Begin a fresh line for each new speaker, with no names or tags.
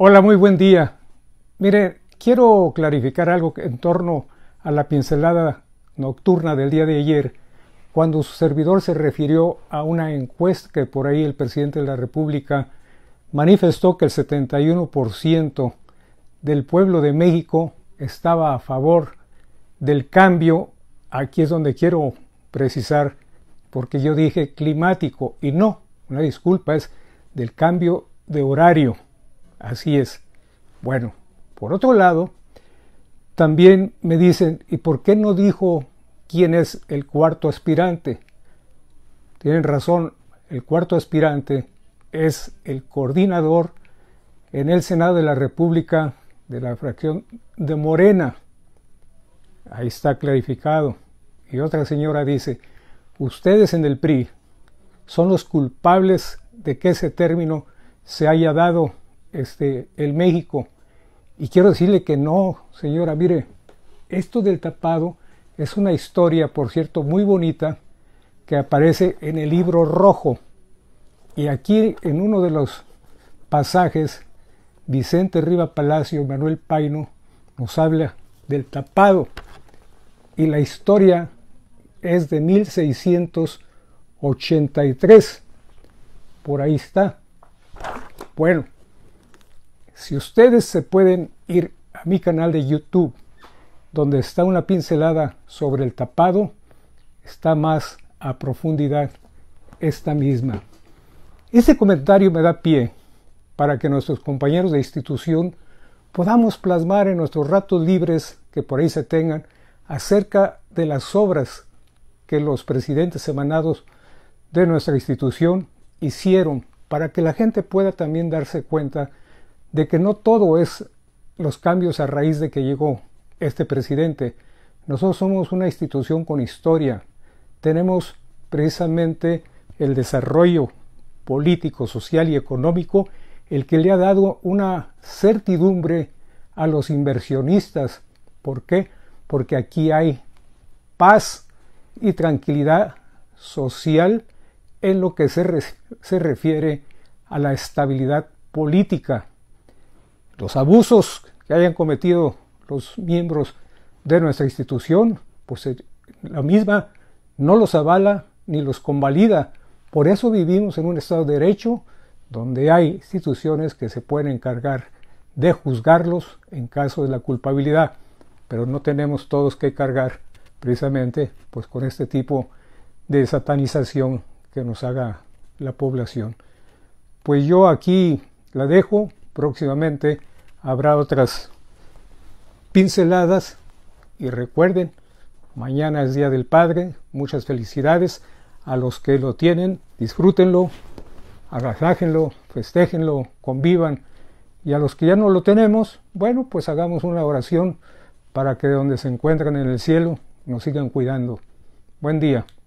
Hola, muy buen día. Mire, quiero clarificar algo en torno a la pincelada nocturna del día de ayer, cuando su servidor se refirió a una encuesta que por ahí el presidente de la República manifestó que el 71% del pueblo de México estaba a favor del cambio. Aquí es donde quiero precisar, porque yo dije climático y no, una disculpa, es del cambio de horario Así es. Bueno, por otro lado, también me dicen, ¿y por qué no dijo quién es el cuarto aspirante? Tienen razón, el cuarto aspirante es el coordinador en el Senado de la República de la fracción de Morena. Ahí está clarificado. Y otra señora dice, ustedes en el PRI son los culpables de que ese término se haya dado este, el México. Y quiero decirle que no, señora, mire, esto del tapado es una historia, por cierto, muy bonita, que aparece en el libro rojo. Y aquí en uno de los pasajes, Vicente Riva Palacio, Manuel Paino, nos habla del tapado. Y la historia es de 1683. Por ahí está. Bueno, si ustedes se pueden ir a mi canal de YouTube, donde está una pincelada sobre el tapado, está más a profundidad esta misma. Este comentario me da pie para que nuestros compañeros de institución podamos plasmar en nuestros ratos libres que por ahí se tengan acerca de las obras que los presidentes emanados de nuestra institución hicieron para que la gente pueda también darse cuenta de que no todo es los cambios a raíz de que llegó este presidente. Nosotros somos una institución con historia. Tenemos precisamente el desarrollo político, social y económico el que le ha dado una certidumbre a los inversionistas. ¿Por qué? Porque aquí hay paz y tranquilidad social en lo que se, se refiere a la estabilidad política los abusos que hayan cometido los miembros de nuestra institución, pues eh, la misma no los avala ni los convalida. Por eso vivimos en un Estado de Derecho donde hay instituciones que se pueden encargar de juzgarlos en caso de la culpabilidad, pero no tenemos todos que cargar precisamente pues con este tipo de satanización que nos haga la población. Pues yo aquí la dejo próximamente habrá otras pinceladas y recuerden, mañana es Día del Padre, muchas felicidades a los que lo tienen, disfrútenlo, agasájenlo, festéjenlo, convivan y a los que ya no lo tenemos, bueno, pues hagamos una oración para que donde se encuentran en el cielo nos sigan cuidando. Buen día.